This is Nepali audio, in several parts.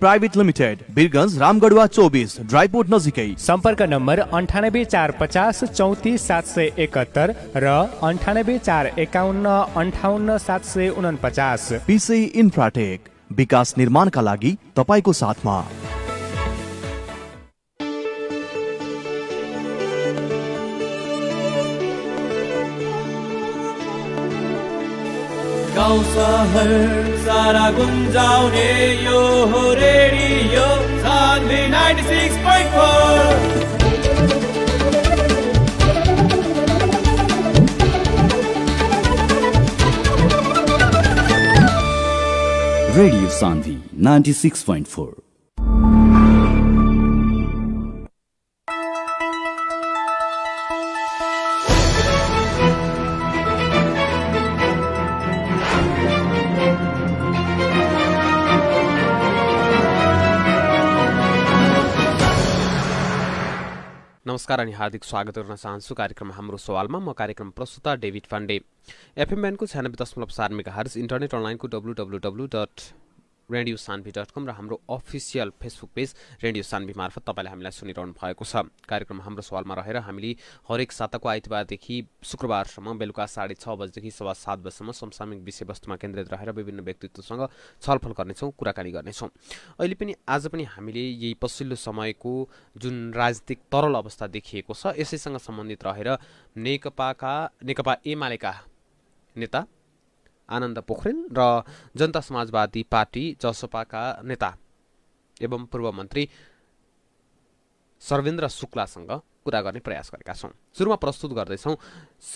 प्राइभेट लिमिटेड बिरगंज रामगढुवा चौबिस ड्राइपोर्ट नजिकै सम्पर्क नम्बर अन्ठानब्बे चार पचास चौतिस सात सय एकहत्तर र अन्ठानब्बे चार एकाउन्न अन्ठाउन्न सात सय उनपचास पिसै इन्फ्राटेक विकास निर्माणका लागि तपाईँको साथमा सारा गुन्जाउने यो रेडियो साँझी रेडियो सान्धी नाइन्टी सिक्स पोइन्ट फोर नमस्कार अनि हार्दिक स्वागत गर्न चाहन्छु कार्यक्रम हाम्रो सवालमा म कार्यक्रम प्रस्तुत डेभिड पाण्डे एफएम ब्यान्डको छ्यानब्बे दशमलव चार हर्स इन्टरनेट अनलाइनको W W W dot radio सान्भी डट कम र हाम्रो अफिसियल फेसबुक पेज रेडियो सान्भी मार्फत तपाईँले हामीलाई सुनिरहनु भएको छ कार्यक्रम हाम्रो सवालमा रहेर हामीले हरेक साताको आइतबारदेखि शुक्रबारसम्म बेलुका साढे छ बजीदेखि सवा सात बजीसम्म समसामयिक विषयवस्तुमा केन्द्रित रहेर विभिन्न व्यक्तित्वसँग छलफल गर्नेछौँ कुराकानी गर्नेछौँ अहिले पनि आज पनि हामीले यही पछिल्लो समयको जुन राजनीतिक तरल अवस्था देखिएको छ यसैसँग सम्बन्धित रहेर नेकपाका नेकपा एमालेका नेता आनन्द पोखरेल र जनता समाजवादी पार्टी जसपाका नेता एवं पूर्व मन्त्री सर्वेन्द्र शुक्लासँग कुरा गर्ने प्रयास गरेका छौँ सुरुमा प्रस्तुत गर्दैछौँ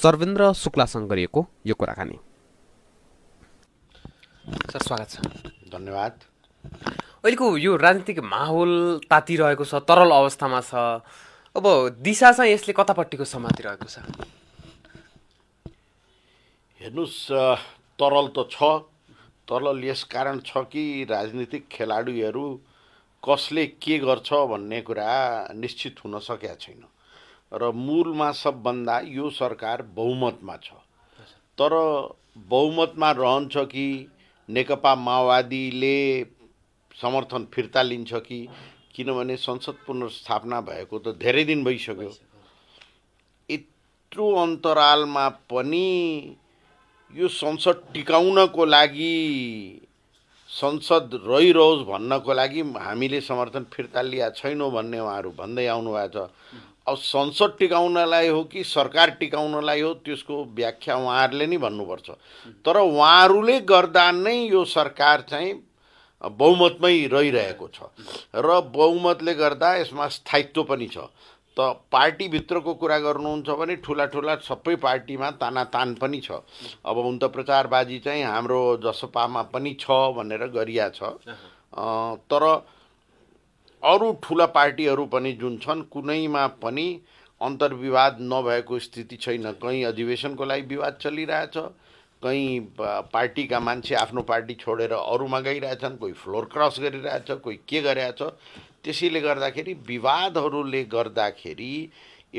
सर्वेन्द्र शुक्लासँग गरिएको यो कुराकानी सर स्वागत छ धन्यवाद अहिलेको यो राजनीतिक माहौल तातिरहेको छ तरल अवस्थामा छ अब दिशा चाहिँ यसले कतापट्टिको समातिरहेको छ हेर्नुहोस् तरल त छ तरल यस कारण छ कि राजनीतिक खेलाडीहरू कसले के गर्छ भन्ने कुरा निश्चित हुन सकेका छैन र मूलमा सबभन्दा यो सरकार बहुमतमा छ तर बहुमतमा रहन्छ कि नेकपा माओवादीले समर्थन फिर्ता लिन्छ कि किनभने संसद पुनर्स्थापना भएको त धेरै दिन भइसक्यो यत्रो अन्तरालमा पनि यो संसद टिकाउनको लागि संसद रहिरहोस् भन्नको लागि हामीले समर्थन फिर्ता लिएका छैनौँ भन्ने उहाँहरू भन्दै आउनुभएको छ अब संसद टिकाउनलाई हो कि सरकार टिकाउनलाई हो त्यसको व्याख्या उहाँहरूले नै भन्नुपर्छ तर उहाँहरूले गर्दा नै यो सरकार चाहिँ बहुमतमै रहिरहेको छ र बहुमतले गर्दा यसमा स्थायित्व पनि छ त पार्टीभित्रको कुरा गर्नुहुन्छ भने ठुला ठुला सबै पार्टीमा ताना तान पनि छ अब हुन त प्रचारबाजी चाहिँ हाम्रो जसपामा पनि छ भनेर गरिया छ तर अरू ठुला पार्टीहरू पनि जुन छन् कुनैमा पनि अन्तर्विवाद नभएको स्थिति छैन कहीँ अधिवेशनको लागि विवाद चलिरहेछ कहीँ पार्टीका मान्छे आफ्नो पार्टी छोडेर अरूमा गइरहेछन् कोही फ्लोर क्रस गरिरहेछ कोही के गरिरहेछ त्यसैले गर्दाखेरि विवादहरूले गर्दाखेरि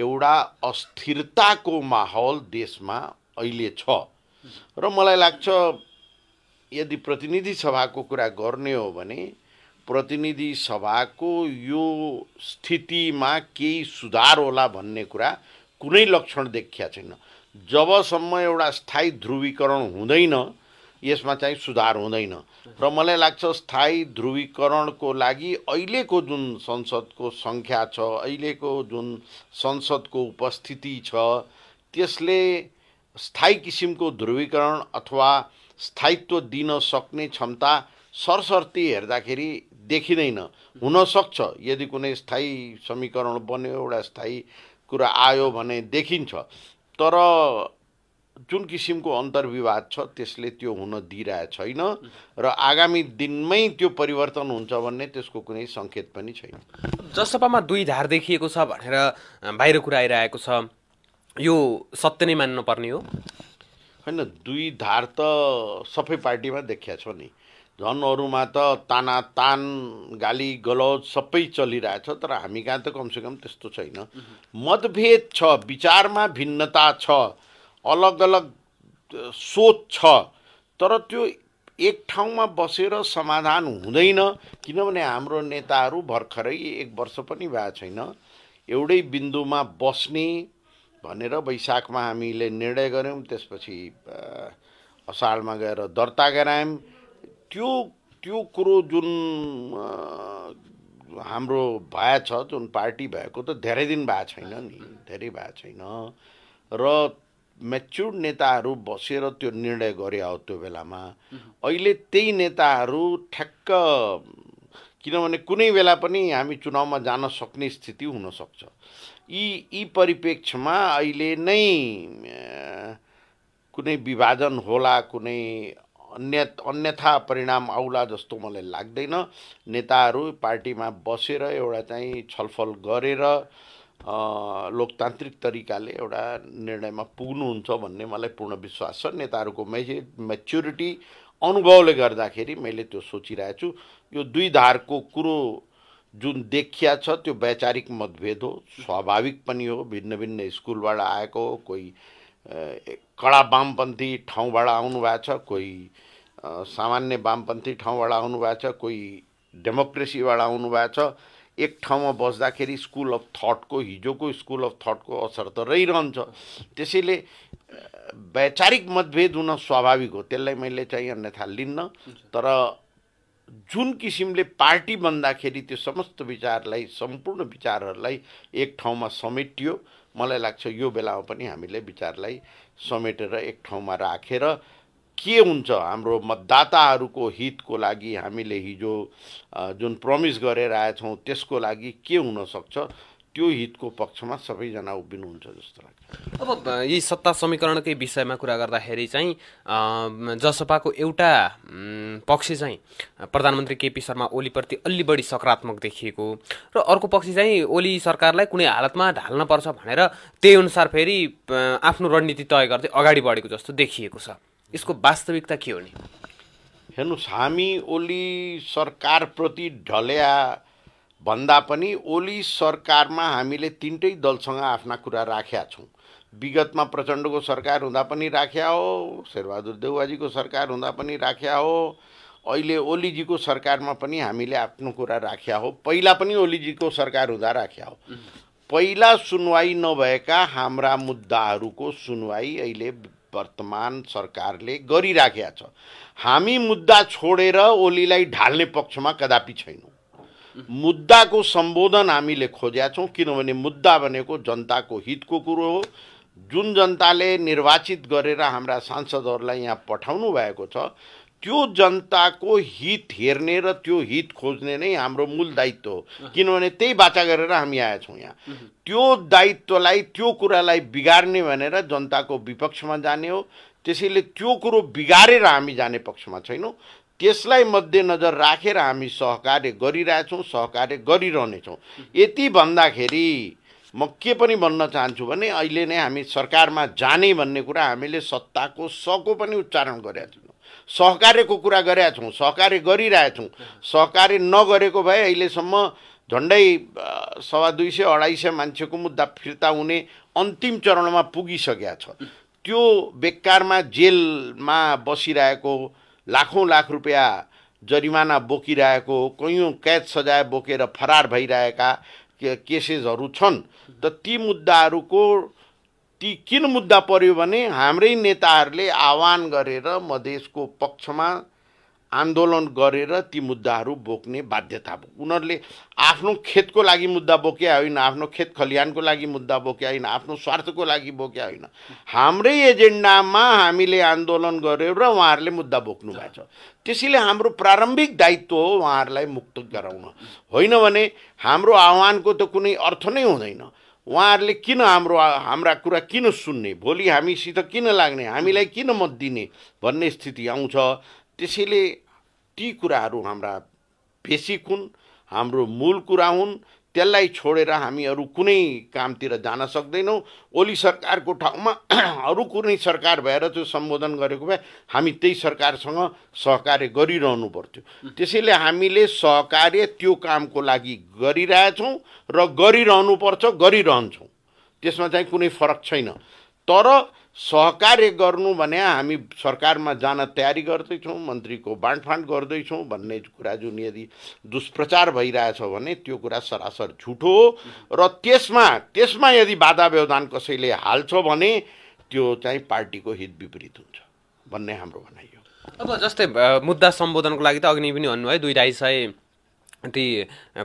एउटा अस्थिरताको माहौल देशमा अहिले छ र मलाई लाग्छ यदि प्रतिनिधि सभाको कुरा गर्ने हो भने प्रतिनिधि सभाको यो स्थितिमा केही सुधार होला भन्ने कुरा कुनै लक्षण देखिया छैन जबसम्म एउटा स्थायी ध्रुवीकरण हुँदैन यसमा चाहिँ सुधार हुँदैन र मलाई लाग्छ स्थायी ध्रुवीकरणको लागि अहिलेको जुन संसदको सङ्ख्या छ अहिलेको जुन संसदको उपस्थिति छ त्यसले स्थायी किसिमको ध्रुवीकरण अथवा स्थायित्व दिन सक्ने क्षमता सरसर्ती हेर्दाखेरि देखिँदैन हुनसक्छ यदि कुनै स्थायी समीकरण बन्यो एउटा स्थायी कुरा आयो भने देखिन्छ तर जुन किसिमको अन्तर्विवाद छ त्यसले त्यो हुन दिइरहेको छैन र आगामी दिनमै त्यो परिवर्तन हुन्छ भन्ने त्यसको कुनै सङ्केत पनि छैन जसपामा दुई धार देखिएको छ भनेर बाहिर कुरा आइरहेको छ यो सत्य नै मान्नुपर्ने हो होइन दुई धार त सबै पार्टीमा देखिया छ नि झन् अरूमा त ताना तान गाली गलौज सबै चलिरहेछ तर हामी कहाँ त कमसेकम त्यस्तो छैन मतभेद छ विचारमा भिन्नता छ अलग अलग सोच छ तर त्यो एक ठाउँमा बसेर समाधान हुँदैन किनभने हाम्रो नेताहरू भर्खरै एक वर्ष पनि भएको छैन एउटै बिन्दुमा बस्ने भनेर वैशाखमा हामीले निर्णय गऱ्यौँ त्यसपछि असारमा गएर दर्ता गरायौँ त्यो त्यो कुरो जुन हाम्रो भएछ जुन पार्टी भएको त धेरै दिन भएको छैन नि धेरै भएको छैन र मेच्योर नेताहरू बसेर त्यो निर्णय गरे हो त्यो बेलामा अहिले त्यही नेताहरू ठ्याक्क किनभने कुनै बेला पनि हामी चुनावमा जान सक्ने स्थिति हुनसक्छ यी यी परिप्रेक्ष्यमा अहिले नै कुनै विभाजन होला कुनै अन्य अन्यथा परिणाम आउला जस्तो मलाई लाग्दैन नेताहरू पार्टीमा बसेर एउटा चाहिँ छलफल गरेर लोकतान्त्रिक तरिकाले एउटा निर्णयमा पुग्नुहुन्छ भन्ने मलाई पूर्ण विश्वास छ नेताहरूको मेजे मेच्युरिटी अनुभवले गर्दाखेरि मैले त्यो सोचिरहेको छु यो दुई धारको कुरो जुन देखिया छ त्यो वैचारिक मतभेद हो स्वाभाविक पनि हो भिन्न भिन्न स्कुलबाट आएको हो कोही कडा वामपन्थी ठाउँबाट आउनुभएको छ कोही सामान्य वामपन्थी ठाउँबाट आउनुभएको छ कोही डेमोक्रेसीबाट आउनुभएको छ एक ठाउँमा बस्दाखेरि स्कुल अफ थटको हिजोको स्कुल अफ थटको असर त रहिरहन्छ त्यसैले वैचारिक मतभेद हुन स्वाभाविक हो त्यसलाई मैले चाहिँ अन्यथा लिन्न तर जुन किसिमले पार्टी बन्दाखेरि त्यो समस्त विचारलाई सम्पूर्ण विचारहरूलाई एक ठाउँमा समेटियो मलाई लाग्छ यो बेलामा पनि हामीले विचारलाई समेटेर एक ठाउँमा राखेर के हुन्छ हाम्रो मतदाताहरूको हितको लागि हामीले हिजो जुन प्रमिस गरेर आएछौँ त्यसको लागि के हुनसक्छ त्यो हितको पक्षमा सबैजना उभिनुहुन्छ जस्तो लाग्छ अब यी सत्ता समीकरणकै विषयमा कुरा गर्दाखेरि चाहिँ जसपाको एउटा पक्ष चाहिँ प्रधानमन्त्री केपी शर्मा ओलीप्रति अलि बढी सकारात्मक देखिएको र अर्को पक्ष चाहिँ ओली सरकारलाई कुनै हालतमा ढाल्न पर्छ भनेर त्यही अनुसार फेरि आफ्नो रणनीति तय गर्दै अगाडि बढेको जस्तो देखिएको छ यसको वास्तविकता के हो नि हेर्नुहोस् हामी ओली सरकारप्रति ढल्या भन्दा पनि ओली सरकारमा हामीले तिनटै दलसँग आफ्ना कुरा राखेका छौँ विगतमा प्रचण्डको सरकार हुँदा पनि राख्या हो शेरबहादुर देउवाजीको सरकार हुँदा पनि राख्या हो अहिले ओलीजीको सरकारमा पनि हामीले आफ्नो कुरा राख्या हो पहिला पनि ओलीजीको सरकार हुँदा राख्या हो पहिला सुनवाई नभएका हाम्रा मुद्दाहरूको सुनवाई अहिले वर्तमान सरकारले गरिराखेका छ हामी मुद्दा छोडेर ओलीलाई ढाल्ने पक्षमा कदापि छैनौँ मुद्दाको सम्बोधन हामीले खोजेका छौँ किनभने मुद्दा भनेको जनताको हितको कुरो हो जुन जनताले निर्वाचित गरेर हाम्रा सांसदहरूलाई यहाँ पठाउनु भएको छ त्यो जनताको हित हेर्ने र त्यो हित खोज्ने नै हाम्रो मूल दायित्व हो किनभने त्यही बाचा गरेर हामी आएछौँ यहाँ त्यो दायित्वलाई त्यो कुरालाई बिगार्ने भनेर जनताको विपक्षमा जाने हो त्यसैले त्यो कुरो बिगारेर हामी जाने पक्षमा छैनौँ त्यसलाई मध्यनजर राखेर हामी सहकार्य गरिरहेछौँ सहकार्य गरिरहनेछौँ यति भन्दाखेरि म के पनि भन्न चाहन्छु भने अहिले नै हामी सरकारमा जाने भन्ने कुरा हामीले सत्ताको सको पनि उच्चारण गरेका छौँ सहकार्यको कुरा गरेका छौँ सहकार्य गरिरहेछौँ सहकार्य नगरेको भए अहिलेसम्म झन्डै सवा दुई सय अढाई सय मान्छेको मुद्दा फिर्ता हुने अन्तिम चरणमा पुगिसकेका छ त्यो बेकारमा जेलमा बसिरहेको लाखौँ लाख रुपियाँ जरिमाना बोकिरहेको कैयौँ कैद सजाय बोकेर फरार भइरहेका केसेसहरू छन् र ती मुद्दाहरूको ती किन मुद्दा पर्यो भने हाम्रै नेताहरूले आह्वान गरेर मधेसको पक्षमा आन्दोलन गरेर ती मुद्दाहरू बोक्ने बाध्यता उनीहरूले आफ्नो खेतको लागि मुद्दा बोक्या होइन आफ्नो खेत खलिहानको लागि मुद्दा बोक्या होइन आफ्नो स्वार्थको लागि बोक्या होइन हाम्रै एजेन्डामा हामीले आन्दोलन गऱ्यौँ र उहाँहरूले मुद्दा बोक्नु भएको छ त्यसैले हाम्रो प्रारम्भिक दायित्व हो उहाँहरूलाई मुक्त गराउन होइन भने हाम्रो आह्वानको त कुनै अर्थ नै हुँदैन उहाँहरूले किन हाम्रो हाम्रा कुरा किन सुन्ने भोलि हामीसित किन लाग्ने हामीलाई किन मत दिने भन्ने स्थिति आउँछ त्यसैले ती कुराहरू हाम्रा बेसिक हुन् हाम्रो मूल कुरा हुन् त्यसलाई छोडेर हामी अरू कुनै कामतिर जान सक्दैनौँ ओली सरकारको ठाउँमा अरू कुनै सरकार भएर त्यो सम्बोधन गरेको भए हामी त्यही सरकारसँग सहकार्य गरिरहनु पर्थ्यो त्यसैले हामीले सहकार्य त्यो कामको लागि गरिरहेछौँ र गरिरहनुपर्छ गरिरहन्छौँ त्यसमा चाहिँ कुनै फरक छैन तर सहकार्य गर्नु भने हामी सरकारमा जान तयारी गर्दैछौँ मन्त्रीको बाँडफाँड गर्दैछौँ भन्ने कुरा जुन यदि दुष्प्रचार भइरहेछ भने त्यो कुरा सरासर झुटो हो र त्यसमा त्यसमा यदि बाधा व्यवधान कसैले हाल्छ भने त्यो चाहिँ पार्टीको हित विपरीत हुन्छ भन्ने हाम्रो भनाइ हो अब जस्तै मुद्दा सम्बोधनको लागि त अघि नै पनि भन्नुभयो दुई ढाई सय ती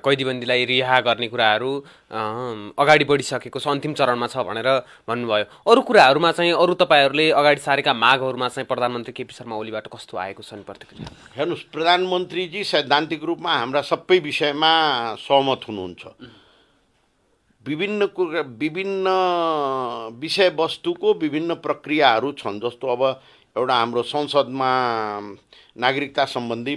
कैदीबन्दीलाई रिहा गर्ने कुराहरू अगाडि बढिसकेको छ अन्तिम चरणमा छ भनेर भन्नुभयो अरू कुराहरूमा चाहिँ अरू तपाईँहरूले अगाडि सारेका मागहरूमा चाहिँ प्रधानमन्त्री केपी शर्मा ओलीबाट कस्तो आएको छ नि प्रतिक्रिया हेर्नुहोस् प्रधानमन्त्रीजी सैद्धान्तिक रूपमा हाम्रा सबै विषयमा सहमत हुनुहुन्छ विभिन्न कुरा विभिन्न विषयवस्तुको विभिन्न प्रक्रियाहरू छन् जस्तो अब एउटा हाम्रो संसदमा नागरिकता सम्बन्धी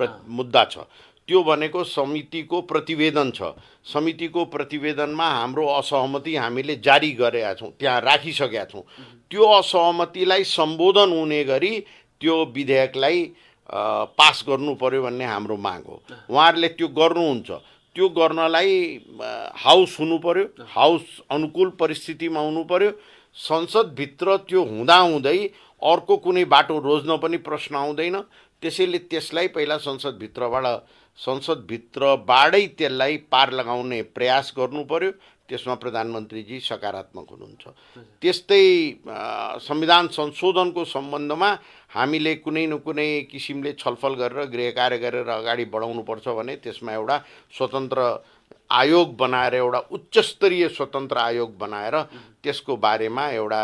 मुद्दा छ त्यो भनेको समितिको प्रतिवेदन छ समितिको प्रतिवेदनमा हाम्रो असहमति हामीले जारी गरेका छौँ त्यहाँ राखिसकेका छौँ त्यो असहमतिलाई सम्बोधन हुने गरी त्यो विधेयकलाई पास गर्नु पर्यो भन्ने हाम्रो माग हो उहाँहरूले त्यो गर्नुहुन्छ त्यो गर्नलाई हाउस हुनु पर्यो हाउस अनुकूल परिस्थितिमा हुनु पर्यो संसदभित्र त्यो हुँदाहुँदै अर्को कुनै बाटो रोज्न पनि प्रश्न आउँदैन त्यसैले त्यसलाई पहिला संसदभित्रबाट संसदभित्र बाढै त्यसलाई पार लगाउने प्रयास गर्नु पर्यो त्यसमा प्रधानमन्त्रीजी सकारात्मक हुनुहुन्छ त्यस्तै संविधान संशोधनको सम्बन्धमा हामीले कुनै न कुनै किसिमले छलफल गरेर गृह कार्य गरेर अगाडि बढाउनुपर्छ भने त्यसमा एउटा स्वतन्त्र आयोग बनाएर एउटा उच्चस्तरीय स्वतन्त्र आयोग बनाएर त्यसको बारेमा एउटा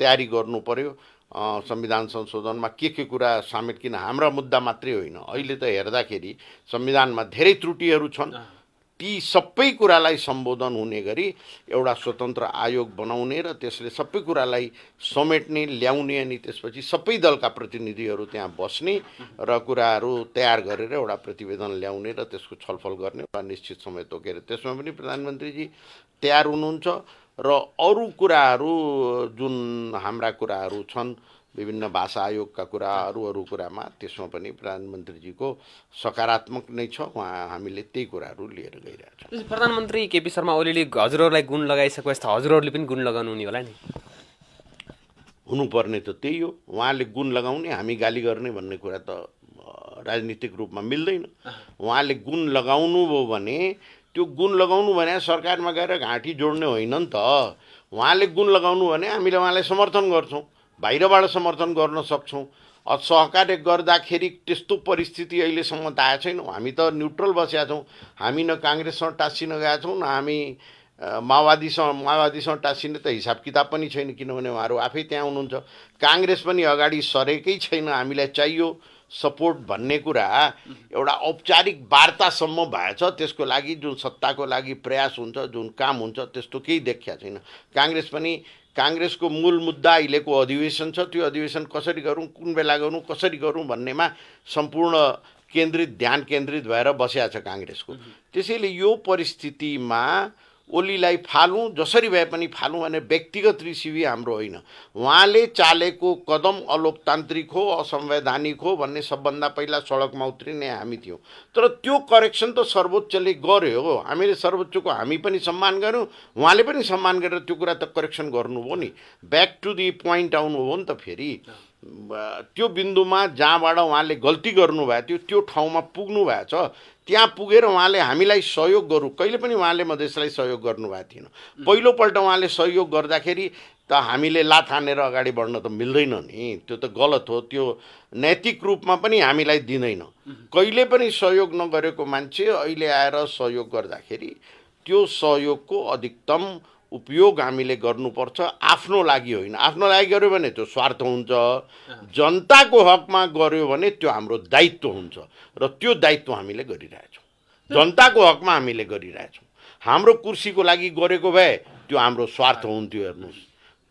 तयारी गर्नु पर्यो संविधान संशोधनमा के के कुरा किन हाम्रा मुद्दा मात्रै होइन अहिले त हेर्दाखेरि संविधानमा धेरै त्रुटिहरू छन् ती सबै कुरालाई सम्बोधन हुने गरी एउटा स्वतन्त्र आयोग बनाउने र त्यसले सबै कुरालाई समेट्ने ल्याउने अनि त्यसपछि सबै दलका प्रतिनिधिहरू त्यहाँ बस्ने र कुराहरू तयार गरेर एउटा प्रतिवेदन ल्याउने र त्यसको छलफल गर्ने एउटा निश्चित समय तोकेर त्यसमा पनि प्रधानमन्त्रीजी तयार हुनुहुन्छ र अरू कुराहरू जुन हाम्रा कुराहरू छन् विभिन्न भाषा आयोगका कुरा अरू अरू कुरामा त्यसमा पनि प्रधानमन्त्रीजीको सकारात्मक नै छ उहाँ हामीले त्यही कुराहरू लिएर गइरहेछौँ प्रधानमन्त्री केपी शर्मा ओलीले हजुरहरूलाई गुण जस्तो हजुरहरूले पनि गुण लगाउनु हुने होला नि हुनुपर्ने त त्यही हो उहाँले गुण लगाउने हामी गाली गर्ने भन्ने कुरा त राजनीतिक रूपमा मिल्दैन उहाँले गुण लगाउनु भयो भने त्यो गुण लगाउनु भने सरकारमा गएर घाँटी जोड्ने होइन नि त उहाँले गुण लगाउनु भने हामीले उहाँलाई समर्थन गर्छौँ बाहिरबाट समर्थन गर्न सक्छौँ सहकार्य गर्दाखेरि त्यस्तो परिस्थिति अहिलेसम्म त आएको छैन हामी त न्युट्रल बसेका छौँ हामी न काङ्ग्रेससँग टाँसिन गएका छौँ न हामी माओवादीसँग माओवादीसँग टाँसिने त हिसाब किताब पनि छैन किनभने उहाँहरू आफै त्यहाँ हुनुहुन्छ काङ्ग्रेस पनि अगाडि सरेकै छैन हामीलाई चाहियो सपोर्ट भन्ने कुरा एउटा औपचारिक वार्तासम्म भएछ त्यसको लागि जुन सत्ताको लागि प्रयास हुन्छ जुन काम हुन्छ त्यस्तो केही देखिया छैन काङ्ग्रेस पनि काङ्ग्रेसको मूल मुद्दा अहिलेको अधिवेशन छ त्यो अधिवेशन कसरी गरौँ कुन बेला गरौँ कसरी गरौँ भन्नेमा सम्पूर्ण केन्द्रित ध्यान केन्द्रित भएर बसिया छ काङ्ग्रेसको त्यसैले यो परिस्थितिमा ओलीलाई फालौँ जसरी भए पनि फालौँ भने व्यक्तिगत ऋषिवी हाम्रो होइन उहाँले चालेको कदम अलोकतान्त्रिक हो असंवैधानिक हो भन्ने सबभन्दा पहिला सडकमा उत्रिने हामी थियौँ तर त्यो करेक्सन त सर्वोच्चले गर्यो हो हामीले सर्वोच्चको हामी पनि सम्मान गऱ्यौँ उहाँले पनि सम्मान गरेर त्यो कुरा त करेक्सन गर्नुभयो नि ब्याक टु दि पोइन्ट आउनुभयो नि त फेरि त्यो बिन्दुमा जहाँबाट उहाँले गल्ती गर्नुभएको थियो त्यो ठाउँमा पुग्नु भएको छ त्यहाँ पुगेर उहाँले हामीलाई सहयोग गरौँ कहिले पनि उहाँले मधेसलाई सहयोग गर्नुभएको थिएन पहिलोपल्ट उहाँले सहयोग गर्दाखेरि त हामीले हानेर अगाडि बढ्न त मिल्दैन नि त्यो त गलत हो त्यो नैतिक रूपमा पनि हामीलाई दिँदैन कहिले पनि सहयोग नगरेको मान्छे अहिले आएर सहयोग गर्दाखेरि त्यो सहयोगको अधिकतम उपयोग हामीले गर्नुपर्छ आफ्नो लागि होइन आफ्नो लागि गऱ्यो भने त्यो स्वार्थ हुन्छ जनताको हकमा गऱ्यो भने त्यो हाम्रो दायित्व हुन्छ र त्यो दायित्व हामीले गरिरहेछौँ जनताको हकमा हामीले गरिरहेछौँ हाम्रो कुर्सीको लागि गरेको भए त्यो हाम्रो स्वार्थ हुन्थ्यो हेर्नुहोस्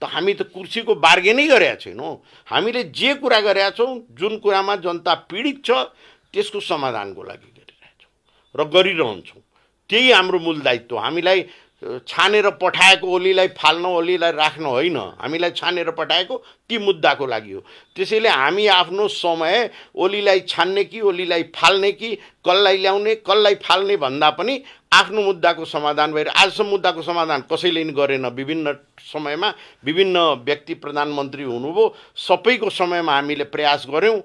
त हामी त कुर्सीको बार्गेनै गरेका छैनौँ हामीले जे कुरा गरेका छौँ जुन कुरामा जनता पीडित छ त्यसको समाधानको लागि गरिरहेछौँ र गरिरहन्छौँ त्यही हाम्रो मूल दायित्व हामीलाई छानेर पठाएको ओलीलाई फाल्न ओलीलाई राख्न होइन हामीलाई छानेर पठाएको ती मुद्दाको लागि हो त्यसैले हामी आफ्नो समय ओलीलाई छान्ने कि ओलीलाई फाल्ने कि कसलाई ल्याउने कसलाई फाल्ने भन्दा पनि आफ्नो मुद्दाको समाधान भएर आजसम्म मुद्दाको समाधान कसैले नि गरेन विभिन्न समयमा विभिन्न व्यक्ति प्रधानमन्त्री हुनुभयो सबैको समयमा हामीले प्रयास गऱ्यौँ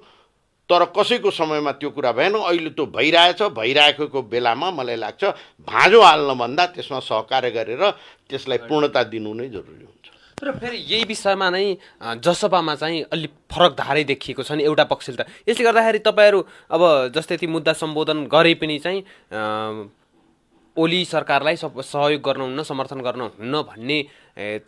तर कसैको समयमा त्यो कुरा भएन अहिले त्यो भइरहेछ भइरहेको बेलामा मलाई लाग्छ भाँजो हाल्नभन्दा त्यसमा सहकार्य गरेर त्यसलाई पूर्णता दिनु नै जरुरी हुन्छ र फेरि यही विषयमा नै जसपामा चाहिँ अलि फरक धारै देखिएको छ नि एउटा पक्षले त यसले गर्दाखेरि तपाईँहरू अब जस्तै ती मुद्दा सम्बोधन गरे पनि चाहिँ ओली सरकारलाई सहयोग गर्नुहुन्न समर्थन गर्नुहुन्न भन्ने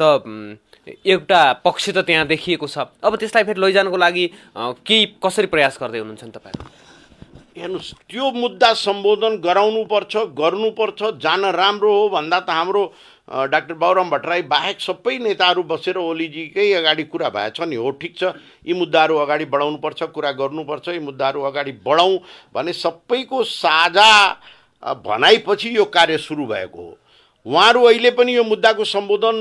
त एउटा पक्ष त त्यहाँ देखिएको छ अब त्यसलाई फेरि लैजानको लागि केही कसरी प्रयास गर्दै हुनुहुन्छ नि तपाईँ हेर्नुहोस् त्यो मुद्दा सम्बोधन गराउनुपर्छ गर्नुपर्छ जान राम्रो हो भन्दा त हाम्रो डाक्टर बाबुराम भट्टराई बाहेक सबै नेताहरू बसेर ओलीजीकै अगाडि कुरा भएछ नि हो ठिक छ यी मुद्दाहरू अगाडि बढाउनुपर्छ कुरा गर्नुपर्छ यी मुद्दाहरू अगाडि बढाउँ भने सबैको साझा भनाइपछि यो कार्य सुरु भएको हो उहाँहरू अहिले पनि यो मुद्दाको सम्बोधन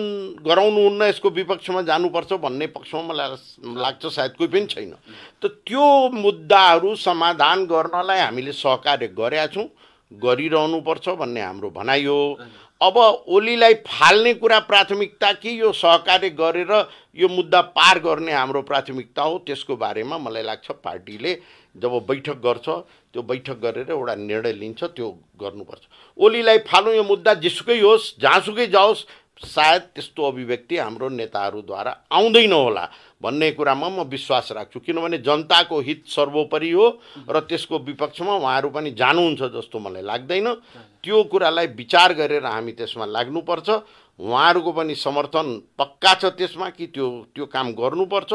गराउनुहुन्न यसको विपक्षमा जानुपर्छ भन्ने पक्षमा मलाई लाग्छ सायद कोही पनि छैन त त्यो मुद्दाहरू समाधान गर्नलाई हामीले सहकार्य गरेका छौँ गरिरहनुपर्छ भन्ने हाम्रो भनाइ हो अब ओलीलाई फाल्ने कुरा प्राथमिकता कि यो सहकार्य गरेर यो मुद्दा पार गर्ने हाम्रो प्राथमिकता हो त्यसको बारेमा मलाई लाग्छ पार्टीले जब बैठक गर्छ त्यो बैठक गरेर एउटा निर्णय लिन्छ त्यो गर्नुपर्छ ओलीलाई फाल्नु यो मुद्दा जेसुकै होस् जहाँसुकै जाओस् सायद त्यस्तो अभिव्यक्ति हाम्रो नेताहरूद्वारा आउँदैन होला भन्ने कुरामा म विश्वास राख्छु किनभने जनताको हित सर्वोपरि हो र त्यसको विपक्षमा उहाँहरू पनि जानुहुन्छ जस्तो मलाई लाग्दैन त्यो कुरालाई विचार गरेर हामी त्यसमा लाग्नुपर्छ उहाँहरूको पनि समर्थन पक्का छ त्यसमा कि त्यो त्यो काम गर्नुपर्छ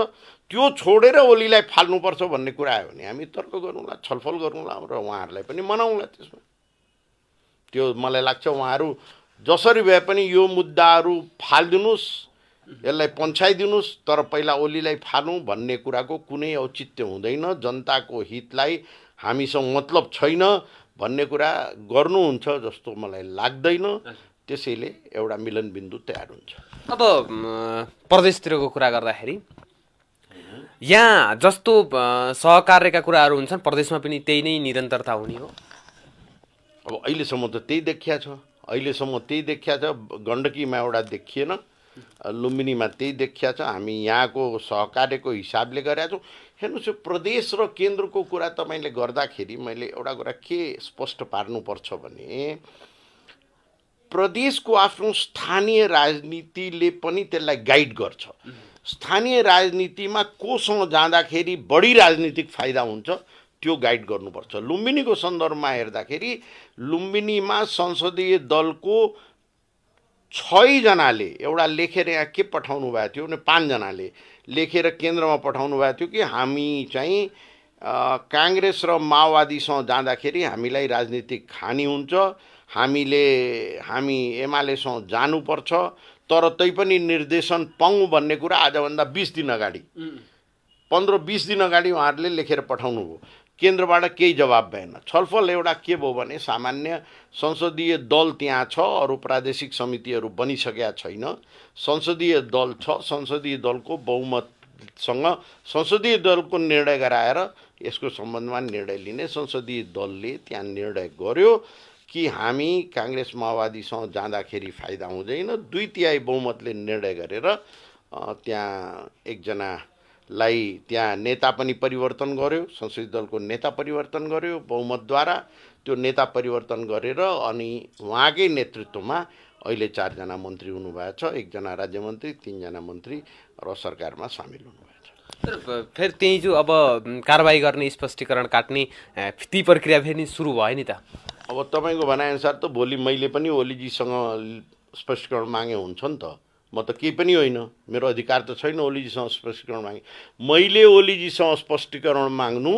त्यो छोडेर ओलीलाई फाल्नुपर्छ भन्ने कुरा आयो भने हामी तर्क गरौँला छलफल गरौँला र उहाँहरूलाई पनि मनाउँला त्यसमा त्यो मलाई लाग्छ उहाँहरू जसरी भए पनि यो मुद्दाहरू फालिदिनुहोस् यसलाई पन्छाइदिनुहोस् तर पहिला ओलीलाई फाल्नु भन्ने कुराको कुनै औचित्य हुँदैन जनताको हितलाई हामीसँग मतलब छैन भन्ने कुरा गर्नुहुन्छ जस्तो मलाई लाग्दैन त्यसैले एउटा मिलनबिन्दु तयार हुन्छ अब प्रदेशतिरको कुरा गर्दाखेरि यहाँ जस्तो सहकार्यका कुराहरू हुन्छन् प्रदेशमा पनि त्यही नै निरन्तरता हुने हो अब अहिलेसम्म त त्यही देखिया छ अहिलेसम्म त्यही देखिया छ गण्डकीमा एउटा देखिएन लुम्बिनीमा त्यही देखिया छ हामी यहाँको सहकार्यको हिसाबले गरेका छौँ हेर्नुहोस् यो प्रदेश र केन्द्रको कुरा तपाईँले गर्दाखेरि मैले एउटा कुरा के स्पष्ट पार्नुपर्छ भने प्रदेशको आफ्नो स्थानीय राजनीतिले पनि त्यसलाई गाइड गर्छ स्थानीय राजनीतिमा कोसँग जाँदाखेरि बढी राजनीतिक फाइदा हुन्छ त्यो गाइड गर्नुपर्छ लुम्बिनीको सन्दर्भमा हेर्दाखेरि लुम्बिनीमा संसदीय दलको छैजनाले एउटा लेखेर यहाँ के पठाउनु भएको थियो भने पाँचजनाले लेखेर केन्द्रमा पठाउनु भएको थियो कि हामी चाहिँ काङ्ग्रेस र माओवादीसँग जाँदाखेरि हामीलाई राजनीतिक खानी हुन्छ हामीले हामी एमालेसँग जानुपर्छ तर तैपनि निर्देशन पाउँ भन्ने कुरा आजभन्दा बिस दिन अगाडि पन्ध्र बिस दिन अगाडि उहाँहरूले लेखेर पठाउनु भयो केन्द्रबाट केही जवाब भएन छलफल एउटा के भयो भने सामान्य संसदीय दल त्यहाँ छ अरू प्रादेशिक समितिहरू बनिसकेका छैन संसदीय दल छ संसदीय दलको बहुमतसँग संसदीय दलको निर्णय गराएर यसको सम्बन्धमा निर्णय लिने संसदीय दलले त्यहाँ निर्णय गर्यो कि हामी काङ्ग्रेस माओवादीसँग जाँदाखेरि फाइदा हुँदैन दुई तिहाई बहुमतले निर्णय गरेर त्यहाँ एकजना लाई त्यहाँ नेता पनि परिवर्तन गर्यो संसदीय दलको नेता परिवर्तन गर्यो बहुमतद्वारा त्यो नेता परिवर्तन गरेर अनि उहाँकै नेतृत्वमा अहिले चारजना मन्त्री हुनुभएको छ एकजना राज्यमन्त्री मन्त्री तिनजना मन्त्री र सरकारमा सामेल हुनुभएको छ फेरि त्यही जो अब कारवाही गर्ने स्पष्टीकरण काट्ने ती प्रक्रिया फेरि सुरु भयो नि त अब तपाईँको भनाइअनुसार त भोलि मैले पनि ओलीजीसँग स्पष्टीकरण मागे हुन्छ नि त म त केही पनि होइन मेरो अधिकार त छैन ओलीजीसँग स्पष्टीकरण मागेँ मैले ओलीजीसँग स्पष्टीकरण माग्नु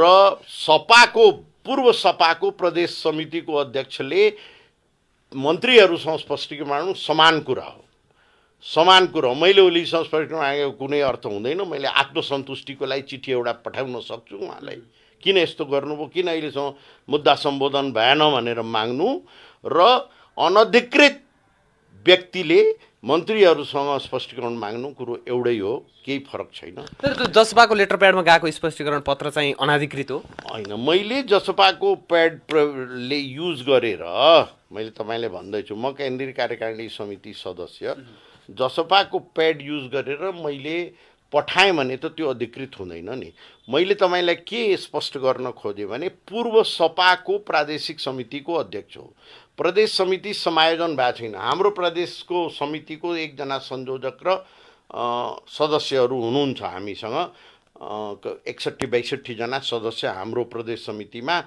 र सपाको पूर्व सपाको प्रदेश समितिको अध्यक्षले मन्त्रीहरूसँग स्पष्टीकरण माग्नु समान कुरा हो समान कुरो मैले ओलीजीसँग स्पष्टीकरण मागेको कुनै अर्थ हुँदैन मैले आत्मसन्तुष्टिको लागि चिठी एउटा पठाउन सक्छु उहाँलाई किन यस्तो गर्नुभयो किन अहिलेसम्म मुद्दा सम्बोधन भएन भनेर माग्नु र अनधिकृत व्यक्तिले मन्त्रीहरूसँग स्पष्टीकरण माग्नु कुरो एउटै हो केही फरक छैन तर त्यो जसपाको लेटर प्याडमा गएको स्पष्टीकरण पत्र चाहिँ अनाधिकृत हो होइन मैले जसपाको प्याड ले युज गरेर मैले तपाईँले भन्दैछु म केन्द्रीय कार्यकारिणी समिति सदस्य जसपाको प्याड युज गरेर मैले पठाएँ भने त त्यो अधिकृत हुँदैन नि मैले तपाईँलाई के स्पष्ट गर्न खोजेँ भने पूर्व सपाको प्रादेशिक समितिको अध्यक्ष हो प्रदेश समिति समायोजन भएको छैन हाम्रो प्रदेशको समितिको एकजना संयोजक र सदस्यहरू हुनुहुन्छ हामीसँग एकसट्ठी बैसठीजना सदस्य हाम्रो प्रदेश समितिमा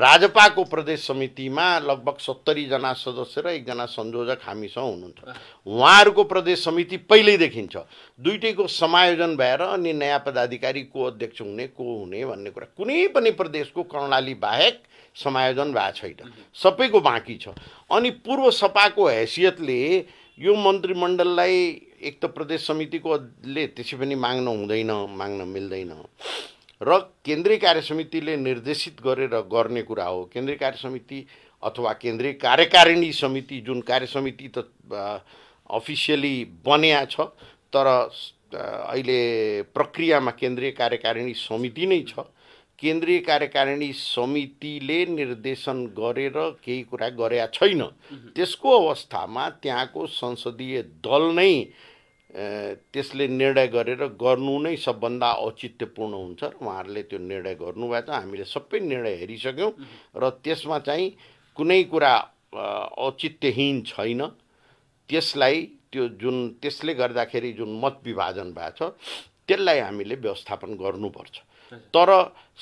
राजपाको प्रदेश समितिमा लगभग सत्तरीजना सदस्य र एकजना संयोजक हामीसँग हुनुहुन्छ उहाँहरूको प्रदेश समिति पहिल्यैदेखि देखिन्छ दुइटैको समायोजन भएर अनि नयाँ पदाधिकारी को अध्यक्ष हुने को हुने भन्ने कुरा कुनै पनि प्रदेशको कर्णाली बाहेक समायोजन भएको छैन सबैको बाँकी छ अनि पूर्व सपाको हैसियतले यो मन्त्रीमण्डललाई एक त प्रदेश समितिकोले त्यसै पनि माग्न हुँदैन माग्न मिल्दैन र केन्द्रीय कार्य समितिले निर्देशित गरेर गर्ने कुरा हो केन्द्रीय कार्य समिति अथवा केन्द्रीय कार्यकारिणी समिति जुन कार्य समिति त अफिसियली बनिया छ तर अहिले प्रक्रियामा केन्द्रीय कार्यकारिणी समिति नै छ केन्द्रीय कार्यकारिणी समितिले निर्देशन गरेर केही कुरा गरेका छैन त्यसको अवस्थामा त्यहाँको संसदीय दल नै त्यसले निर्णय गरेर गर्नु नै सबभन्दा औचित्यपूर्ण हुन्छ र उहाँहरूले त्यो निर्णय गर्नुभएको छ हामीले सबै निर्णय हेरिसक्यौँ र त्यसमा चाहिँ कुनै कुरा औचित्यहीन छैन त्यसलाई त्यो जुन त्यसले गर्दाखेरि जुन मत विभाजन भएको छ त्यसलाई हामीले व्यवस्थापन गर्नुपर्छ तर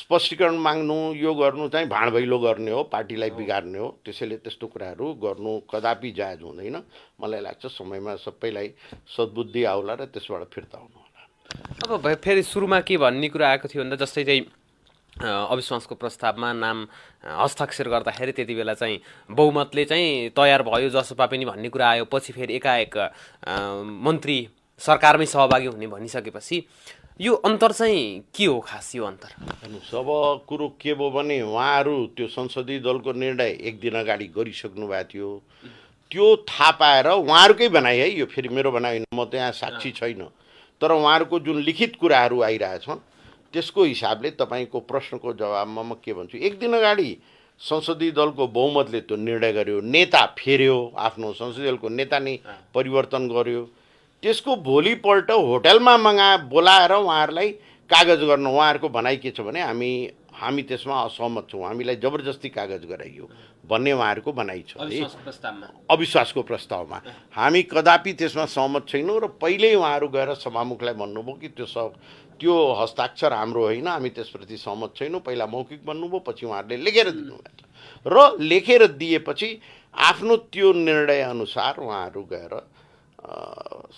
स्पष्टीकरण माग्नु यो गर्नु चाहिँ भाँडभैलो गर्ने हो पार्टीलाई बिगार्ने हो त्यसैले त्यस्तो कुराहरू गर्नु कदापि जायज हुँदैन मलाई लाग्छ समयमा सबैलाई सद्बुद्धि आउला र त्यसबाट फिर्ता होला अब फेरि सुरुमा के भन्ने कुरा आएको थियो भन्दा जस्तै चाहिँ अविश्वासको प्रस्तावमा नाम हस्ताक्षर गर्दाखेरि त्यति बेला चाहिँ बहुमतले चाहिँ तयार भयो जसपा पनि भन्ने कुरा आयो पछि फेरि एकाएक मन्त्री सरकारमै सहभागी हुने भनिसकेपछि यो अन्तर चाहिँ के हो खास यो अन्तर सब कुरो के भयो भने उहाँहरू त्यो संसदीय दलको निर्णय एक दिन अगाडि गरिसक्नु भएको थियो त्यो थाहा पाएर उहाँहरूकै भनाइ है यो फेरि मेरो भनाइ होइन म त यहाँ साक्षी छैन तर उहाँहरूको जुन लिखित कुराहरू आइरहेछन् त्यसको हिसाबले तपाईँको प्रश्नको जवाबमा म के भन्छु एक दिन अगाडि संसदीय दलको बहुमतले त्यो निर्णय गर्यो नेता फेर्यो आफ्नो संसदीय दलको नेता नै परिवर्तन गर्यो त्यसको भोलिपल्ट होटलमा मगा बोलाएर उहाँहरूलाई कागज गर्नु उहाँहरूको भनाइ के छ भने हामी हामी त्यसमा असहमत छौँ हामीलाई जबरजस्ती कागज गराइयो भन्ने उहाँहरूको भनाइ छ अविश्वासको प्रस्तावमा हामी कदापि त्यसमा सहमत छैनौँ र पहिल्यै उहाँहरू गएर सभामुखलाई भन्नुभयो कि त्यो सब त्यो हस्ताक्षर हाम्रो होइन हामी त्यसप्रति सहमत छैनौँ पहिला मौखिक भन्नुभयो पछि उहाँहरूले लेखेर दिनुभएको र लेखेर दिएपछि आफ्नो त्यो निर्णयअनुसार उहाँहरू गएर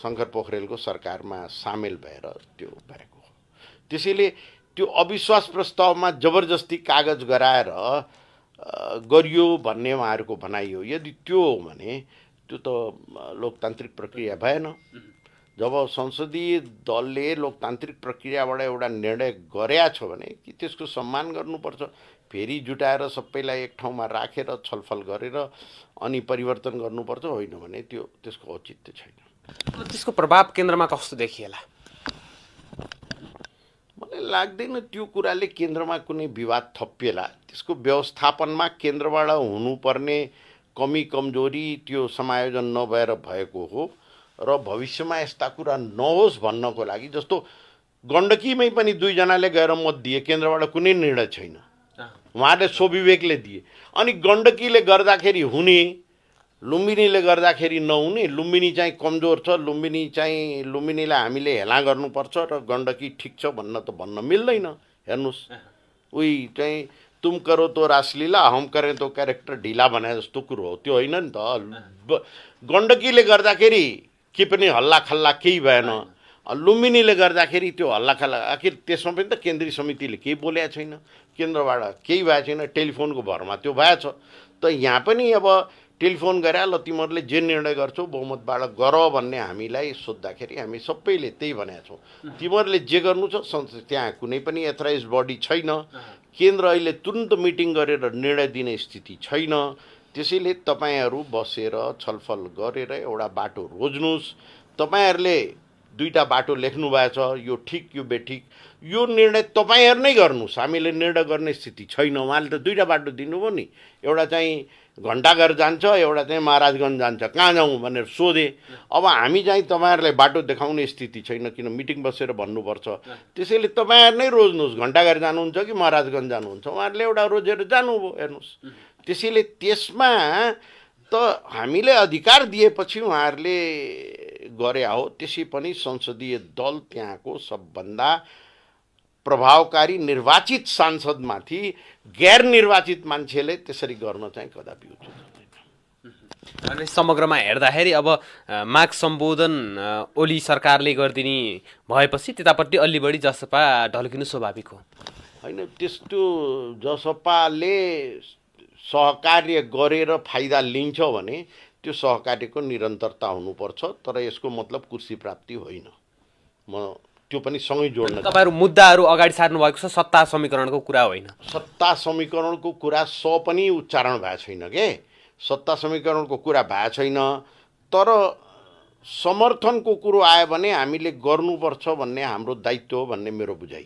शङ्कर पोखरेलको सरकारमा सामेल भएर त्यो भएको हो त्यसैले त्यो अविश्वास प्रस्तावमा जबरजस्ती कागज गराएर गरियो भन्ने उहाँहरूको भनाइ हो यदि त्यो हो भने त्यो त लोकतान्त्रिक प्रक्रिया भएन जब संसदीय दलले लोकतान्त्रिक प्रक्रियाबाट एउटा निर्णय गरेका छ भने कि त्यसको सम्मान गर्नुपर्छ फेरि जुटाएर सबैलाई एक ठाउँमा राखेर छलफल गरेर अनि परिवर्तन गर्नुपर्छ होइन भने त्यो त्यसको औचित्य छैन त्यसको प्रभाव केन्द्रमा कस्तो देखिएला मलाई लाग्दैन त्यो कुराले केन्द्रमा कुनै विवाद थपिएला त्यसको व्यवस्थापनमा केन्द्रबाट हुनुपर्ने कमी कमजोरी त्यो समायोजन नभएर भएको हो र भविष्यमा यस्ता कुरा नहोस् भन्नको लागि जस्तो गण्डकीमै पनि दुईजनाले गएर मत दिए केन्द्रबाट कुनै निर्णय छैन उहाँहरूले स्वविवेकले दिए अनि गण्डकीले गर्दाखेरि हुने लुम्बिनीले गर्दाखेरि नहुने लुम्बिनी चाहिँ कमजोर छ लुम्बिनी चाहिँ लुम्बिनीलाई हामीले हेला गर्नुपर्छ र गण्डकी ठिक छ भन्न त भन्न मिल्दैन हेर्नुहोस् उही चाहिँ तुम करो तो रासलीला हम करे तो क्यारेक्टर ढिला भने जस्तो कुरो हो त्यो होइन नि त गण्डकीले गर्दाखेरि के पनि हल्ला खल्ला केही भएन लुम्बिनीले गर्दाखेरि त्यो हल्ला खल्ला आखिर त्यसमा पनि त केन्द्रीय समितिले केही बोलेको छैन केन्द्रबाट केही भएको छैन टेलिफोनको भरमा त्यो भएको छ त यहाँ पनि अब टेलिफोन गरे ल तिमीहरूले जे निर्णय गर्छौ बहुमतबाट गर भन्ने हामीलाई सोद्धाखेरि हामी सबैले त्यही भनेको छौँ तिमीहरूले जे गर्नु छ त्यहाँ कुनै पनि एथराइज बडी छैन केन्द्र अहिले तुरन्त मिटिङ गरेर निर्णय दिने स्थिति छैन त्यसैले तपाईँहरू बसेर छलफल गरेर एउटा बाटो रोज्नुहोस् तपाईँहरूले दुईवटा बाटो लेख्नु भएको यो ठिक यो बेठिक यो निर्णय तपाईँहरू नै गर्नुहोस् हामीले निर्णय गर्ने स्थिति छैन उहाँले त दुईवटा बाटो दिनुभयो नि एउटा चाहिँ घन्टाघर जान्छ एउटा चाहिँ महाराजगञ्ज जान्छ कहाँ जाउँ भनेर सोधेँ अब हामी चाहिँ तपाईँहरूलाई बाटो देखाउने स्थिति छैन किन मिटिङ बसेर भन्नुपर्छ त्यसैले तपाईँहरू नै रोज्नुहोस् घन्टाघर जानुहुन्छ कि महाराजगञ्ज जानुहुन्छ उहाँहरूले एउटा रोजेर जानुभयो हेर्नुहोस् त्यसैले त्यसमा त हामीले अधिकार दिएपछि उहाँहरूले गरे हो त्यसै पनि संसदीय दल त्यहाँको सबभन्दा प्रभावकारी निर्वाचित सांसदमाथि गैर निर्वाचित मान्छेले त्यसरी गर्न चाहिँ कदापि उचित अनि समग्रमा हेर्दाखेरि अब माग सम्बोधन ओली सरकारले गरिदिने भएपछि त्यतापट्टि अलि बढी जसपा ढल्किनु स्वाभाविक हो होइन त्यस्तो जसपाले सहकार्य गरेर फाइदा लिन्छ भने त्यो सहकार्यको निरन्तरता हुनुपर्छ तर यसको मतलब कुर्सी प्राप्ति होइन म त्यो पनि सँगै जोड्न तपाईँहरू मुद्दाहरू अगाडि सार्नु भएको छ सत्ता समीकरणको कुरा होइन सत्ता समीकरणको कुरा स पनि उच्चारण भएको छैन के सत्ता समीकरणको कुरा भएको छैन तर समर्थनको कुरो आयो भने हामीले गर्नुपर्छ भन्ने हाम्रो दायित्व हो भन्ने मेरो बुझाइ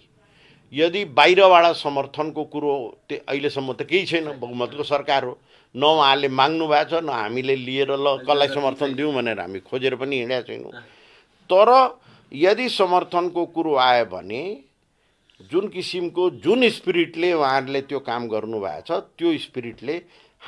यदि बाहिरबाट समर्थनको कुरो त्यो अहिलेसम्म त केही छैन बहुमतको सरकार हो न उहाँले माग्नु भएको छ न हामीले लिएर ल कसलाई समर्थन दिउँ भनेर हामी खोजेर पनि हिँडेका छैनौँ तर यदि समर्थनको कुरो आयो भने जुन किसिमको जुन स्पिरिटले उहाँहरूले त्यो काम गर्नुभएको छ त्यो स्पिरिटले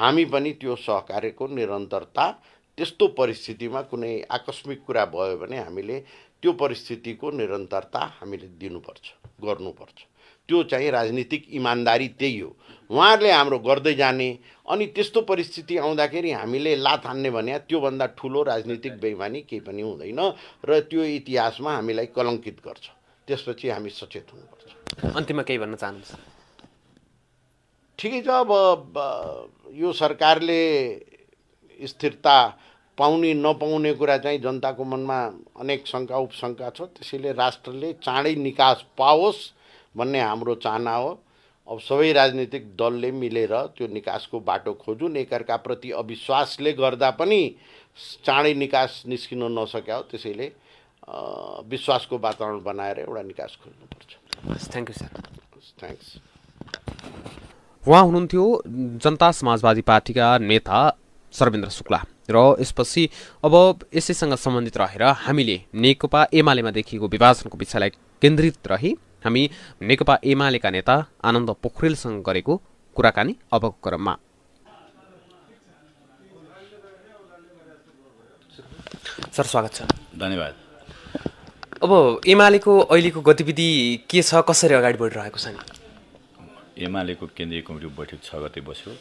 हामी पनि त्यो सहकार्यको निरन्तरता त्यस्तो परिस्थितिमा कुनै आकस्मिक कुरा भयो भने हामीले त्यो परिस्थितिको निरन्तरता हामीले दिनुपर्छ गर्नुपर्छ त्यो चाहिँ राजनीतिक इमान्दारी त्यही हो उहाँहरूले हाम्रो गर्दै जाने अनि त्यस्तो परिस्थिति आउँदाखेरि हामीले लात हान्ने भने त्योभन्दा ठुलो राजनीतिक बेइमानी केही पनि हुँदैन र त्यो इतिहासमा हामीलाई कलङ्कित गर्छ त्यसपछि हामी सचेत हुनुपर्छ अन्तिममा केही भन्न चाहनुहुन्छ ठिकै छ अब यो सरकारले स्थिरता पाउने नपाउने कुरा चाहिँ जनताको मनमा अनेक शङ्का उपशङ्का छ त्यसैले राष्ट्रले चाँडै निकास पाओस् भन्ने हाम्रो चाहना हो अब सबै राजनीतिक दलले मिलेर त्यो निकासको बाटो खोजुन् एकअर्काप्रति अविश्वासले गर्दा पनि चाँडै निकास निस्किन नसक्या हो त्यसैले विश्वासको वातावरण बनाएर एउटा निकास खोज्नुपर्छ थ्याङ्क यू सर थ्याङ्क्स उहाँ हुनुहुन्थ्यो जनता समाजवादी पार्टीका नेता सर्वेन्द्र शुक्ला र यसपछि अब यसैसँग सम्बन्धित रहेर हामीले नेकपा एमालेमा देखिएको विभाजनको विषयलाई केन्द्रित रही हामी नेकपा एमालेका नेता आनन्द पोखरेलसँग गरेको कुराकानी अबको क्रममा सर स्वागत छ धन्यवाद अब एमालेको अहिलेको गतिविधि के छ कसरी अगाडि बढिरहेको छ नि एमालेको केन्द्रीय कमिटी बैठक छ गते बस्यो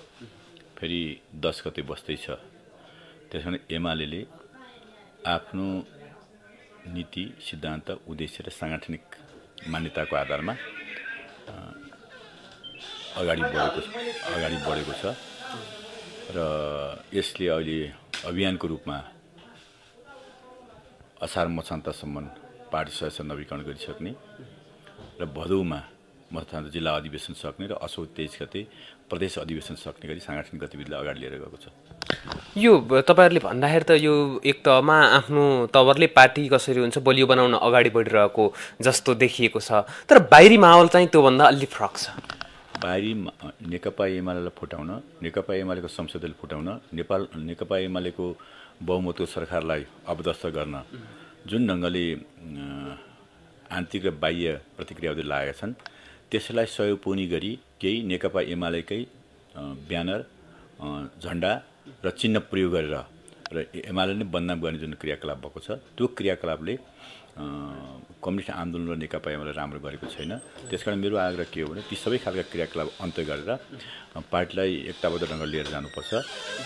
फेरि दस गते बस्दैछ त्यस कारण एमाले आफ्नो नीति सिद्धान्त उद्देश्य र साङ्गठनिक मान्यताको आधारमा अगाडि बढेको अगाडि बढेको छ र यसले अहिले अभियानको रूपमा असार मछान्तसम्म पार्टी सदस्य नवीकरण गरिसक्ने र भदौमा मतदान जिल्ला अधिवेशन सक्ने र असौ तेइस गते प्रदेश अधिवेशन सक्ने गरी साङ्गठनिक गतिविधिलाई अगाडि लिएर गएको छ यो तपाईँहरूले भन्दाखेरि त यो एक तहमा आफ्नो तवरले पार्टी कसरी हुन्छ बलियो बनाउन अगाडि बढिरहेको जस्तो देखिएको छ तर बाहिरी माहौल चाहिँ त्योभन्दा अलि फरक छ बाहिरी नेकपा एमालेलाई फुटाउन नेकपा एमालेको संसदले फुटाउन नेपाल नेकपा एमालेको बहुमतको सरकारलाई अबदस्त गर्न जुन ढङ्गले आन्तरिक र बाह्य प्रतिक्रियाहरू लागेका छन् त्यसलाई सहयोग पुग्ने गरी केही नेकपा एमालेकै ब्यानर झन्डा र चिन्ह प्रयोग गरेर र एमाले नै बदनाम गर्ने जुन क्रियाकलाप भएको छ त्यो क्रियाकलापले कम्युनिस्ट आन्दोलन र नेकपा एमाले राम्रो गरेको छैन त्यस कारण मेरो आग्रह के हो भने ती सबै खालका क्रियाकलाप अन्त्य गरेर पार्टीलाई एकताबद्ध ढङ्गले लिएर जानुपर्छ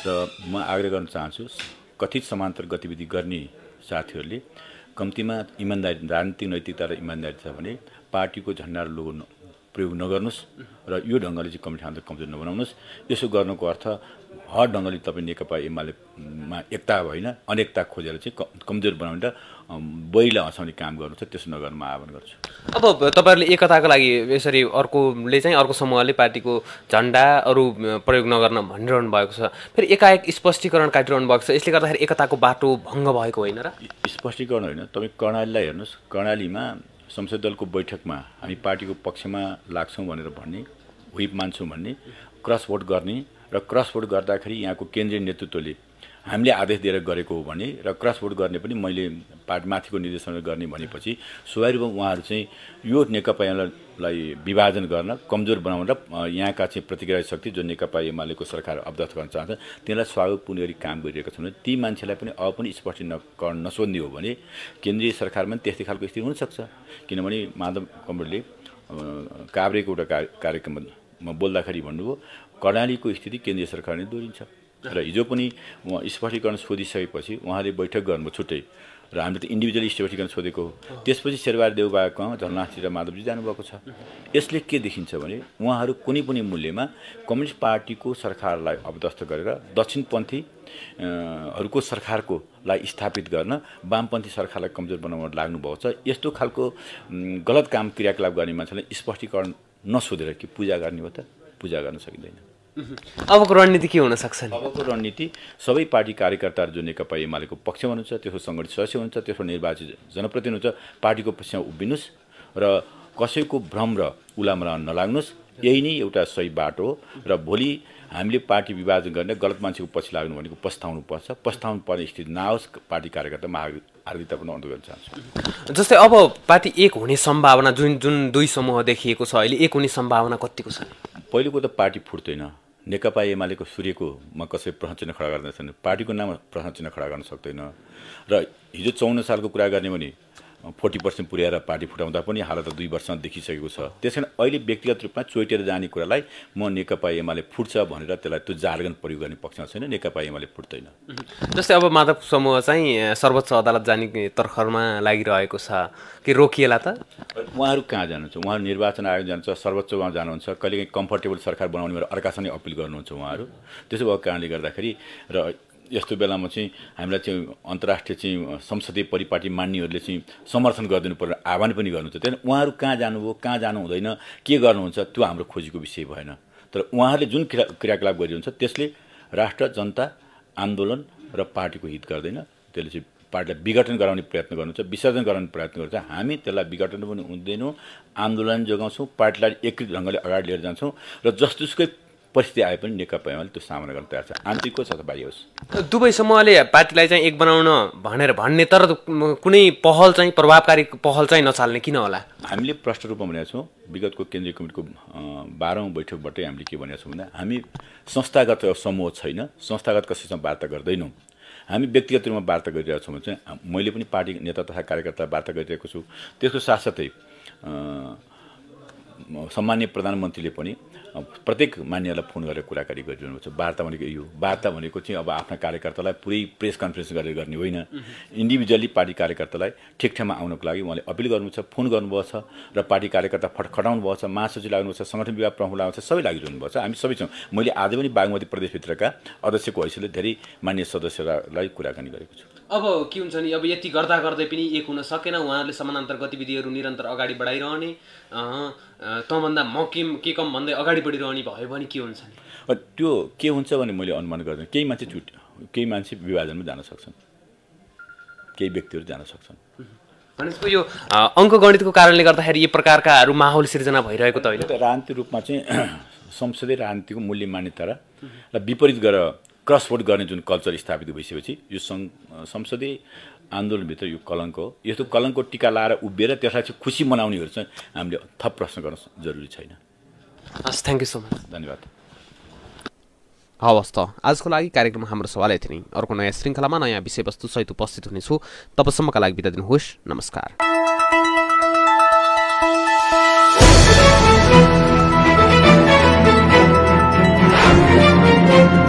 र म आग्रह गर्न चाहन्छु कथित समान्तर गतिविधि गर्ने साथीहरूले कम्तीमा इमान्दारी राजनीतिक नैतिकता र इमान्दारी छ भने पार्टीको झन्डा लोगो प्रयोग नगर्नुहोस् र यो ढङ्गले चाहिँ कमिटी हामीले कमजोर नबनाउनुहोस् यसो गर्नुको अर्थ हर ढङ्गले तपाईँ नेकपा एमालेमा एकता होइन अनेकता खोजेर चाहिँ कमजोर बनाउने र बैरीलाई हँसाउने काम गर्नु छ त्यसो नगर्नु म आह्वान गर्छु अब तपाईँहरूले एकताको लागि यसरी अर्कोले चाहिँ अर्को समूहले पार्टीको झन्डा अरू प्रयोग नगर्न भनिरहनु भएको छ फेरि एकाएक स्पष्टीकरण काटिरहनु भएको छ यसले गर्दाखेरि एकताको बाटो भङ्ग भएको होइन र स्पष्टीकरण होइन तपाईँ कर्णालीलाई हेर्नुहोस् कर्णालीमा संसद दलको बैठकमा हामी पार्टीको पक्षमा लाग्छौँ भनेर भन्ने ह्विप मान्छौँ भन्ने क्रस भोट गर्ने र क्रस भोट गर्दाखेरि यहाँको केन्द्रीय नेतृत्वले हामीले आदेश दिएर गरेको हो भने र क्रस भोट गर्ने पनि मैले पार्टी माथिको निर्देशन गर्ने भनेपछि स्वाभाविक रूपमा उहाँहरू चाहिँ यो नेकपा एमालेलाई विभाजन गर्न कमजोर बनाउन र यहाँका चाहिँ प्रतिक्रिया शक्ति जो नेकपा एमालेको सरकार अवदत गर्न चाहन्छ त्यसलाई स्वागत पुग्ने गरी काम गरिरहेका छन् ती मान्छेलाई पनि अब पनि स्पष्ट गर्न नसोध्ने हो भने केन्द्रीय सरकारमा पनि त्यस्तै खालको स्थिति हुनसक्छ किनभने माधव कमरले काभ्रेको एउटा कार्यक्रममा बोल्दाखेरि भन्नुभयो कर्णालीको स्थिति केन्द्रीय सरकारले दोहोरिन्छ र हिजो पनि उहाँ स्पष्टीकरण सोधिसकेपछि उहाँले बैठक गर्नु छुट्टै र हामीले त इन्डिभिजुअल स्पष्टीकरण सोधेको हो त्यसपछि शेरबार देवबाको झरनाथी र माधवजी जानुभएको छ यसले के देखिन्छ भने उहाँहरू कुनै पनि मूल्यमा कम्युनिस्ट पार्टीको सरकारलाई अवदस्त गरेर दक्षिणपन्थीहरूको सरकारकोलाई सरकारको स्थापित गर्न वामपन्थी सरकारलाई कमजोर बनाउन लाग्नुभएको छ यस्तो खालको गलत काम क्रियाकलाप गर्ने मान्छेलाई स्पष्टीकरण नसोधेर कि पूजा गर्ने हो त पूजा गर्न सकिँदैन अबको रणनीति के हुन सक्छ अबको रणनीति सबै पार्टी कार्यकर्ताहरू जो नेकपा एमालेको पक्षमा हुनुहुन्छ त्यसको सङ्गठित सदस्य हुनुहुन्छ त्यसको निर्वाचित जनप्रति हुनुहुन्छ पार्टीको पक्षमा उभिनुहोस् र कसैको भ्रम र उलामरा नलाग्नुहोस् यही नै एउटा सही बाटो हो र भोलि हामीले पार्टी विभाजन गर्ने गलत मान्छेको पछि लाग्नु भनेको पर्छ पस्ताउनु पर्ने स्थिति नआओस् पार्टी कार्यकर्ता महाग हार्दिकता पनि अनुरोध गर्न चाहन्छु जस्तै अब पार्टी एक हुने सम्भावना जुन जुन दुई समूह देखिएको छ अहिले एक हुने सम्भावना कतिको छ पहिलोको त पार्टी फुट्दैन नेकपा एमालेको म कसै प्रश्न चिन्ह खडा गर्दैछन् पार्टीको नाममा प्रश्न चिन्ह खडा गर्न सक्दैन र हिजो चौन्न सालको कुरा गर्ने भने फोर्टी पर्सेन्ट पुर्याएर पार्टी फुटाउँदा पनि हालत दुई वर्षमा देखिसकेको छ त्यस कारण अहिले व्यक्तिगत रूपमा चोइटेर जाने कुरालाई म नेकपा एमाले फुट्छ भनेर त्यसलाई त्यो जार्गन प्रयोग गर्ने पक्षमा छैन नेकपा एमाले फुट्दैन जस्तै अब माधव समूह चाहिँ सर्वोच्च अदालत जाने तर्खरमा लागिरहेको छ कि रोकिएला त उहाँहरू कहाँ जानुहुन्छ उहाँहरू निर्वाचन आयोग जानुहुन्छ सर्वोच्च उहाँ जानुहुन्छ कहिलेकाहीँ कम्फर्टेबल सरकार बनाउने अर्कासँग अपिल गर्नुहुन्छ उहाँहरू त्यसो भएको कारणले गर्दाखेरि र यस्तो बेलामा चाहिँ हामीलाई चाहिँ अन्तर्राष्ट्रिय चाहिँ संसदीय परिपाटी मान्नेहरूले चाहिँ समर्थन गरिदिनु पर्ने आह्वान पनि गर्नुहुन्छ त्यहाँ उहाँहरू कहाँ जानुभयो कहाँ जानु हुँदैन के गर्नुहुन्छ त्यो हाम्रो खोजीको विषय भएन तर उहाँहरूले जुन क्रिया क्रियाकलाप गरिन्छ त्यसले राष्ट्र जनता आन्दोलन र पार्टीको हित गर्दैन त्यसले चाहिँ पार्टीलाई विघटन गराउने प्रयत्न गर्नुहुन्छ विसर्जन गराउने प्रयत्न गर्छ हामी त्यसलाई विघटन पनि हुँदैनौँ आन्दोलन जोगाउँछौँ पार्टीलाई एकृत ढङ्गले अगाडि लिएर जान्छौँ र जसतुसुकै परिस्थिति आए पनि नेकपा एमाले त्यो सामना गर्न तयार छ आन्तरिक छ त बाहिर होस् दुवै समूहले पार्टीलाई चाहिँ एक बनाउन भनेर भन्ने तर कुनै पहल चाहिँ प्रभावकारी पहल चाहिँ नचाल्ने किन होला हामीले प्रष्ट रूपमा भनेका छौँ विगतको केन्द्रीय कमिटीको बाह्रौँ बैठकबाटै हामीले के भनेका छौँ भन्दा हामी संस्थागत समूह छैन संस्थागत कसैसँग वार्ता गर्दैनौँ हामी व्यक्तिगत रूपमा वार्ता गरिरहेको छौँ भने चाहिँ मैले पनि पार्टी नेता तथा कार्यकर्ता वार्ता गरिरहेको छु त्यसको साथसाथै सम्मान्य प्रधानमन्त्रीले पनि प्रत्येक मान्यलाई फोन गरेर कुराकानी गरिरहनु छ वार्ता भनेको यो वार्ता भनेको चाहिँ अब आफ्ना कार्यकर्तालाई पुरै प्रेस कन्फरेन्स गरेर गर्ने होइन इन्डिभिजुअली पार्टी कार्यकर्तालाई ठिक ठाउँमा आउनको लागि उहाँले अपिल गर्नुहुन्छ फोन गर्नुभएको छ र पार्टी कार्यकर्ता फटखटाउनु भएको छ महासचिव छ सङ्गठन विभाग प्रमुख लाग्नु छ सबै लागिरहनु भएको छ हामी सबै छौँ मैले आज पनि बागमती प्रदेशभित्रका अध्यक्षको हैसियतले धेरै मान्य सदस्यलाई कुराकानी गरेको छु अब के हुन्छ नि अब यति गर्दा गर्दै पनि एक हुन सकेन उहाँहरूले समानान्तर गतिविधिहरू निरन्तर अगाडि बढाइरहने तँभन्दा म के के कम भन्दै अगाडि बढिरहने भयो भने के हुन्छ नि त्यो के हुन्छ भने मैले अनुमान गर्दिनँ केही मान्छे छुट केही मान्छे विभाजनमा जान सक्छन् केही व्यक्तिहरू जान सक्छन् भनेपछि यो अङ्कगणितको कारणले गर्दाखेरि यो प्रकारकाहरू माहौल सिर्जना भइरहेको त होइन राजनीतिक रूपमा चाहिँ संसदीय राजनीतिको मूल्य मान्यता र विपरीत गरेर क्रसवर्ड गर्ने जुन कल्चर स्थापित भइसकेपछि यो सङ्घ संसदीय आन्दोलनभित्र यो कलङ्क हो यस्तो कलङ्कको टिका लाएर उभिएर त्यसलाई चाहिँ खुसी मनाउनेहरू चाहिँ हामीले थप प्रश्न गर्न जरुरी छैन हस् थ्याङ्क यू सो मच धन्यवाद हवस् त आजको लागि कार्यक्रम हाम्रो सवाल यति नै अर्को नयाँ श्रृङ्खलामा नयाँ विषयवस्तुसहित उपस्थित हुनेछु तबसम्मका लागि बिदा दिनुहोस् नमस्कार